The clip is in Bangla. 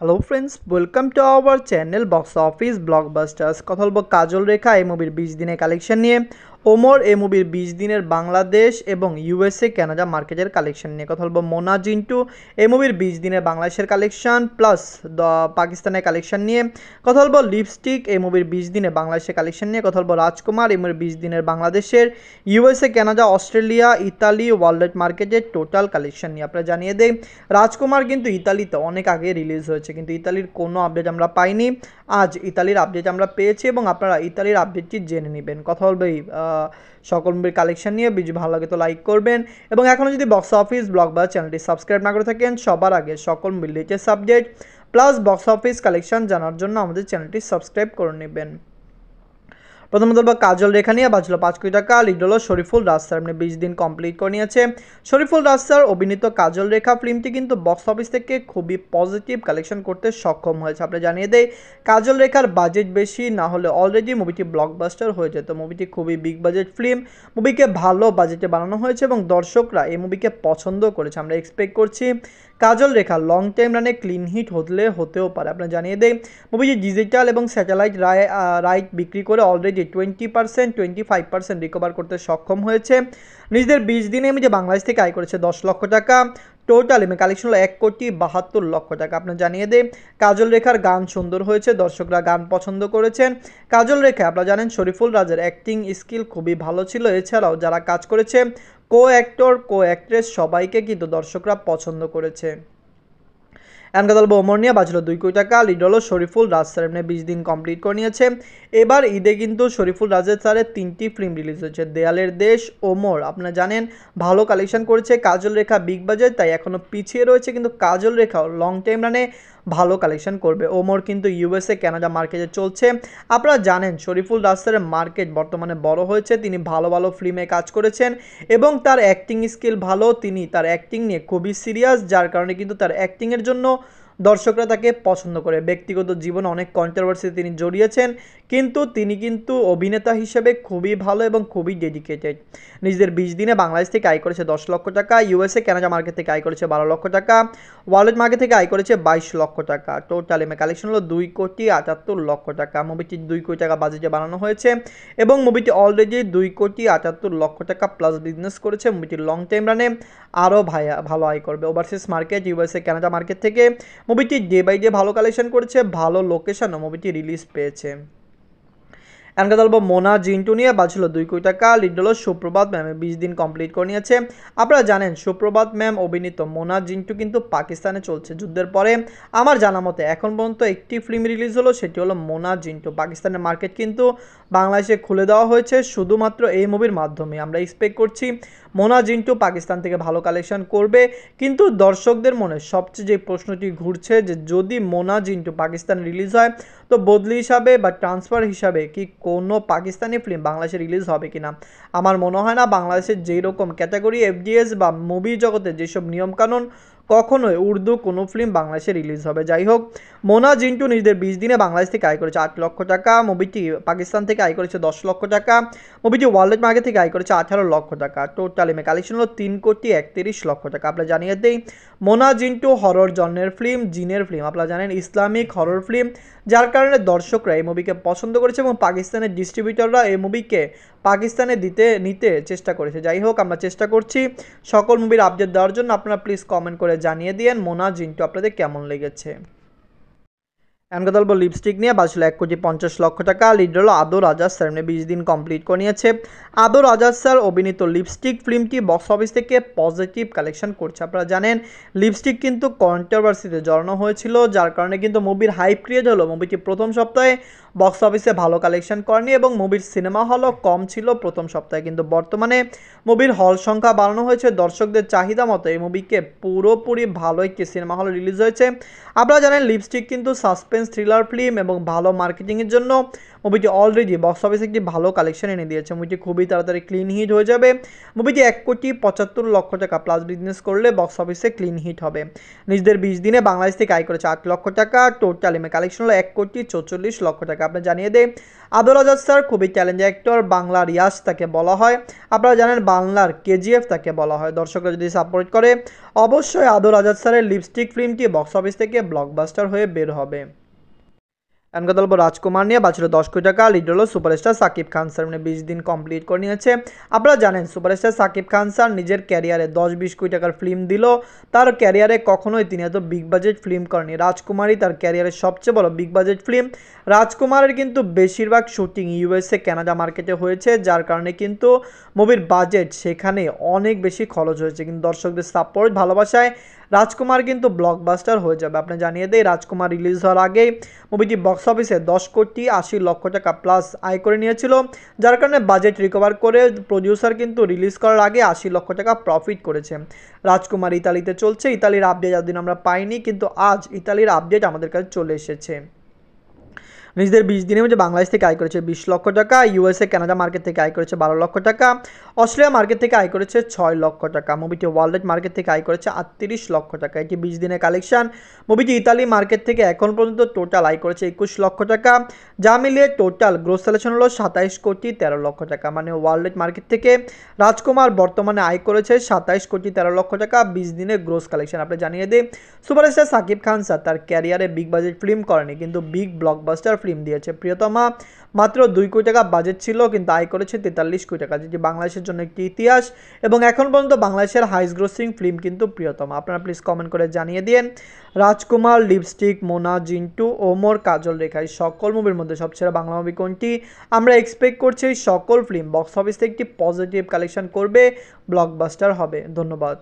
hello friends welcome to our channel box office blockbusters কথা বলবো কাজল রেখা এই মুভির বিশ দিনে কালেকশন নিয়ে ওমর এ মুভির বিশ দিনের বাংলাদেশ এবং ইউএসএ কানাডা মার্কেটের কালেকশন নিয়ে কথা বলবো মোনা জিন্টু এ মুভির বিশ দিনের বাংলাদেশের কালেকশন প্লাস দ পাকিস্তানের কালেকশন নিয়ে কথা বলবো লিপস্টিক এ মুভির বিশ দিনে বাংলাদেশের কালেকশন নিয়ে কথা বলবো রাজকুমার এ মুভির বিশ দিনের বাংলাদেশের USA Canada Australia Italy world মার্কেটের টোটাল কালেকশন নিয়ে আপনারা জানিয়ে দেয় রাজকুমার কিন্তু ইতালিতে অনেক আগে রিলিজ হয়েছে কিন্তু ইতালির কোনো আপডেট আমরা পাইনি আজ ইতালির আপডেট আমরা পেয়েছি এবং আপনারা ইতালির আপডেটটি জেনে নেবেন কথা বলবো এই সকল মুভির কালেকশন নিয়ে ভিডিও ভালো লাগে তো লাইক করবেন এবং এখনও যদি বক্স অফিস ব্লগ বা চ্যানেলটি সাবস্ক্রাইব না করে থাকেন সবার আগে সকল মুভির latest update plus box office collection জানার জন্য আমাদের চ্যানেলটি সাবস্ক্রাইব করে নেবেন প্রথমত বা কাজল নিয়ে বাজল পাঁচ কোটি টাকা লিড হলো শরীফুল রাস্তার আপনি মানে বিশ দিন কমপ্লিট করে নিয়েছে শরীফুল রাস্তার অভিনীত কাজল রেখা ফিল্মটি কিন্তু বক্স অফিস থেকে খুবই পজিটিভ কালেকশন করতে সক্ষম হয়েছে আপনি জানিয়ে দেয় কাজল রেখার বাজেট বেশি না হলে অলরেডি মুভিটি ব্লকবাস্টার হয়ে যেত মুভিটি খুবই বিগ বাজেট ফিল্ম মুভিকে ভালো বাজেটে বানানো হয়েছে এবং দর্শকরা এই মুভিকে পছন্দ করেছে আমরা এক্সপেক্ট করছি কাজল রেখা লং টাইম রানে ক্লিন হিট হতে হতেও পারে আপনার জানিয়ে দেয় মুভিজি ডিজিটাল এবং স্যাটেলাইট রায় রাইট বিক্রি করে already twenty percent twenty five percent recover করতে সক্ষম হয়েছে নিজেদের বিশ দিনে যে বাংলাদেশ থেকে আয় করেছে দশ লক্ষ টাকা টোটাল এমনি কালেকশন হলো এক কোটি বাহাত্তর লক্ষ টাকা আপনার জানিয়ে দেয় কাজল রেখার গান সুন্দর হয়েছে দর্শকরা গান পছন্দ করেছেন কাজল রেখা আপনারা জানেন শরীফুল রাজের অ্যাক্টিং স্কিল খুবই ভালো ছিল এছাড়াও যারা কাজ করেছে কো অ্যাক্টর কো অ্যাক্ট্রেস সবাইকে কিন্তু দর্শকরা পছন্দ করেছে এনকাদালবো ওমর নিয়ে বাঁচল দুই কোটি টাকা লিড হলো শরীফুল রাজ স্যার এমনি বিশ দিন কমপ্লিট করে নিয়েছে এবার ঈদে কিন্তু শরীফুল রাজের স্যারের তিনটি ফিল্ম রিলিজ হয়েছে দেয়ালের দেশ ওমর আপনারা জানেন ভালো কালেকশন করেছে কাজল রেখা বিগ বাজেট তাই এখনও পিছিয়ে রয়েছে কিন্তু কাজল রেখা লং টাইম রানে ভালো কালেকশন করবে ওমর কিন্তু ইউএসএ ক্যানাডা মার্কেটে চলছে আপনারা জানেন শরীফুল রাস্তারের মার্কেট বর্তমানে বড় হয়েছে তিনি ভালো ভালো ফিল্মে কাজ করেছেন এবং তার অ্যাক্টিং স্কিল ভালো তিনি তার অ্যাক্টিং নিয়ে খুবই সিরিয়াস যার কারণে কিন্তু তার অ্যাক্টিংয়ের জন্য দর্শকরা তাকে পছন্দ করে ব্যক্তিগত জীবন অনেক কন্ট্রোভার্সিতে তিনি জড়িয়েছেন কিন্তু তিনি কিন্তু অভিনেতা হিসেবে খুবই ভালো এবং খুবই ডেডিকেটেড নিজেদের বিশ দিনে বাংলাদেশ থেকে আয় করেছে দশ লক্ষ টাকা ইউএসএ ক্যানাডা মার্কেট থেকে আয় করেছে বারো লক্ষ টাকা ওয়ালেট মার্কেট থেকে আয় করেছে বাইশ লক্ষ টাকা টোটাল এমএ কালেকশন হলো দুই কোটি আটাত্তর লক্ষ টাকা মুভিটি দুই কোটি টাকা বাজেটে বানানো হয়েছে এবং মুভিটি অলরেডি দুই কোটি আটাত্তর লক্ষ টাকা প্লাস বিজনেস করেছে মুভিটি লং টাইম রানে আরও ভালো আয় করবে overseas market USA Canada market থেকে মুভিটি ডে বাই ডে ভালো কালেকশন করেছে ভালো লোকেশনও মুভিটি রিলিজ পেয়েছে এনকে দলবো মোনা জিন্টু নিয়ে বাঁচল দুই কোটি টাকা লিডলো সুপ্রভাত ম্যামে বিশ দিন কমপ্লিট করে নিয়েছে আপনারা জানেন সুপ্রভাত ম্যাম অভিনীত মোনা জিন্টু কিন্তু পাকিস্তানে চলছে যুদ্ধের পরে আমার জানা মতে এখন পর্যন্ত একটি ফিল্ম রিলিজ হলো সেটি হলো মোনা জিন্টু পাকিস্তানের মার্কেট কিন্তু বাংলাদেশে খুলে দেওয়া হয়েছে শুধুমাত্র এই মুভির মাধ্যমে আমরা এক্সপেক্ট করছি মোনা জিন্টু পাকিস্তান থেকে ভালো কালেকশন করবে কিন্তু দর্শকদের মনে সবচেয়ে যে প্রশ্নটি ঘুরছে যে যদি মোনা জিন্টু পাকিস্তান রিলিজ হয় তো বদলি হিসাবে বা ট্রান্সফার হিসাবে কি কোনো পাকিস্তানি ফিল্ম বাংলাদেশে রিলিজ হবে কি না আমার মনে হয় না বাংলাদেশের যেই রকম ক্যাটাগরি এফডিএস বা মুভি জগতে যেসব নিয়মকানুন কখনোই উর্দু কোনো ফিল্ম বাংলাদেশে রিলিজ হবে যাই হোক মোনা জিন্টু নিজেদের বিশ দিনে বাংলাদেশ থেকে আয় করেছে আট লক্ষ টাকা মুভিটি পাকিস্তান থেকে আয় করেছে দশ লক্ষ টাকা মুভিটি ওয়ার্ল্ড মার্কেট থেকে আয় করেছে আঠারো লক্ষ টাকা টোটাল এমে কালেকশন হলো তিন কোটি একত্রিশ লক্ষ টাকা আপনারা জানিয়ে দেই মোনা জিন্টু হরর জন্মের ফিল্ম জিনের ফিল্ম আপনারা জানেন ইসলামিক হরর ফিল্ম যার কারণে দর্শকরা এই মুভিকে পছন্দ করেছে এবং পাকিস্তানের ডিস্ট্রিবিউটররা এই মুভিকে পাকিস্তানে দিতে নিতে চেষ্টা করেছে যাই হোক আমরা চেষ্টা করছি সকল মুভির আপডেট দেওয়ার জন্য আপনারা প্লিজ কমেন্ট করে জানিয়ে দিয়েন মোনা জিন্টু আপনাদের কেমন লেগেছে এমনকে দলব লিপস্টিক নিয়ে বাজছিল এক কোটি পঞ্চাশ লক্ষ টাকা লিডার হলো আদর আজাদ স্যার এমনি মানে বিশ দিন কমপ্লিট করে নিয়েছে আদর রাজা স্যার অভিনীত লিপস্টিক ফিল্মটি বক্স অফিস থেকে পজিটিভ কালেকশন করছে আপনারা জানেন লিপস্টিক কিন্তু কন্ট্রোভার্সিতে জড়ানো হয়েছিল যার কারণে কিন্তু মুভির হাইপ ক্রিয়েট হলো মুভিটি প্রথম সপ্তাহে বক্স অফিসে ভালো কালেকশন করেনি এবং মুভির সিনেমা হলও কম ছিল প্রথম সপ্তাহে কিন্তু বর্তমানে মুভির হল সংখ্যা বাড়ানো হয়েছে দর্শকদের চাহিদা মতো এই মুভিকে পুরোপুরি ভালো একটি সিনেমা হল রিলিজ হয়েছে আপনারা জানেন লিপস্টিক কিন্তু সাসপেন্স সাসপেন্স থ্রিলার ফিল্ম এবং ভালো মার্কেটিংয়ের জন্য মুভিটি অলরেডি বক্স অফিসে একটি ভালো কালেকশন এনে দিয়েছে মুভিটি খুবই তাড়াতাড়ি ক্লিন হিট হয়ে যাবে মুভিটি এক কোটি পঁচাত্তর লক্ষ টাকা প্লাস বিজনেস করলে বক্স অফিসে ক্লিন হিট হবে নিজেদের বিশ দিনে বাংলাদেশ থেকে আয় করেছে আট লক্ষ টাকা টোটাল এমে কালেকশন হলো এক কোটি চৌচল্লিশ লক্ষ টাকা আপনি জানিয়ে দেয় আদর আজাদ স্যার খুবই চ্যালেঞ্জ অ্যাক্টর বাংলার রিয়াজ তাকে বলা হয় আপনারা জানেন বাংলার কেজিএফ তাকে বলা হয় দর্শকরা যদি সাপোর্ট করে অবশ্যই আদর আজাদ স্যারের লিপস্টিক ফিল্মটি বক্স অফিস থেকে ব্লকবাস্টার হয়ে বের হবে কথা বলবো রাজকুমার নিয়ে বাঁচল দশ কোটি টাকা লিডার হলো সুপারস্টার সাকিব খান স্যার মানে বিশ দিন কমপ্লিট করে নিয়েছে আপনারা জানেন সুপারস্টার সাকিব খান স্যার নিজের ক্যারিয়ারে দশ বিশ কোটি টাকার ফিল্ম দিল তার ক্যারিয়ারে কখনোই তিনি এত বিগ বাজেট ফিল্ম করেনি রাজকুমারই তার ক্যারিয়ারের সবচেয়ে বড় বিগ বাজেট ফিল্ম রাজকুমারের কিন্তু বেশিরভাগ শুটিং ইউএসএ কানাডা মার্কেটে হয়েছে যার কারণে কিন্তু মুভির বাজেট সেখানে অনেক বেশি খরচ হয়েছে কিন্তু দর্শকদের সাপোর্ট ভালোবাসায় রাজকুমার কিন্তু ব্লকবাস্টার হয়ে যাবে আপনি জানিয়ে দেয় রাজকুমার রিলিজ হওয়ার আগে মুভিটি বক্স অফিসে দশ কোটি আশি লক্ষ টাকা প্লাস আয় করে নিয়েছিল যার কারণে বাজেট রিকভার করে প্রডিউসার কিন্তু রিলিজ করার আগে আশি লক্ষ টাকা প্রফিট করেছে রাজকুমার ইতালিতে চলছে ইতালির আপডেট এতদিন আমরা পাইনি কিন্তু আজ ইতালির আপডেট আমাদের কাছে চলে এসেছে নিজেদের বিশ দিনের মধ্যে বাংলাদেশ থেকে আয় করেছে বিশ লক্ষ টাকা ইউএসএ কানাডা মার্কেট থেকে আয় করেছে বারো লক্ষ টাকা অস্ট্রেলিয়া মার্কেট থেকে আয় করেছে ছয় লক্ষ টাকা মুভিটি ওয়ার্ল্ড মার্কেট থেকে আয় করেছে আটত্রিশ লক্ষ টাকা এটি বিশ দিনের কালেকশন মুভিটি ইতালি মার্কেট থেকে এখন পর্যন্ত টোটাল আয় করেছে একুশ লক্ষ টাকা যা মিলিয়ে টোটাল গ্রোস সালেকশন হলো সাতাইশ কোটি তেরো লক্ষ টাকা মানে ওয়ার্ল্ড মার্কেট থেকে রাজকুমার বর্তমানে আয় করেছে সাতাইশ কোটি তেরো লক্ষ টাকা বিশ দিনে গ্রোস কালেকশন আপনি জানিয়ে দিই সুপারস্টার সাকিব খান স্যার তার ক্যারিয়ারে বিগ বাজেট ফিল্ম করেনি কিন্তু বিগ ব্লকবাস্টার ফিল্ম দিয়েছে প্রিয়তমা মাত্র দুই কোটি টাকা বাজেট ছিল কিন্তু আয় করেছে তেতাল্লিশ কোটি টাকা যেটি বাংলাদেশের জন্য একটি ইতিহাস এবং এখন পর্যন্ত বাংলাদেশের হাইস গ্রোসিং ফিল্ম কিন্তু প্রিয়তমা আপনারা প্লিজ কমেন্ট করে জানিয়ে দিন রাজকুমার লিপস্টিক মোনা জিন্টু ওমর কাজল রেখা এই সকল মুভির মধ্যে সবচেয়ে বাংলা মুভি কোনটি আমরা এক্সপেক্ট করছি এই সকল ফিল্ম বক্স অফিসে একটি পজিটিভ কালেকশন করবে ব্লকবাস্টার হবে ধন্যবাদ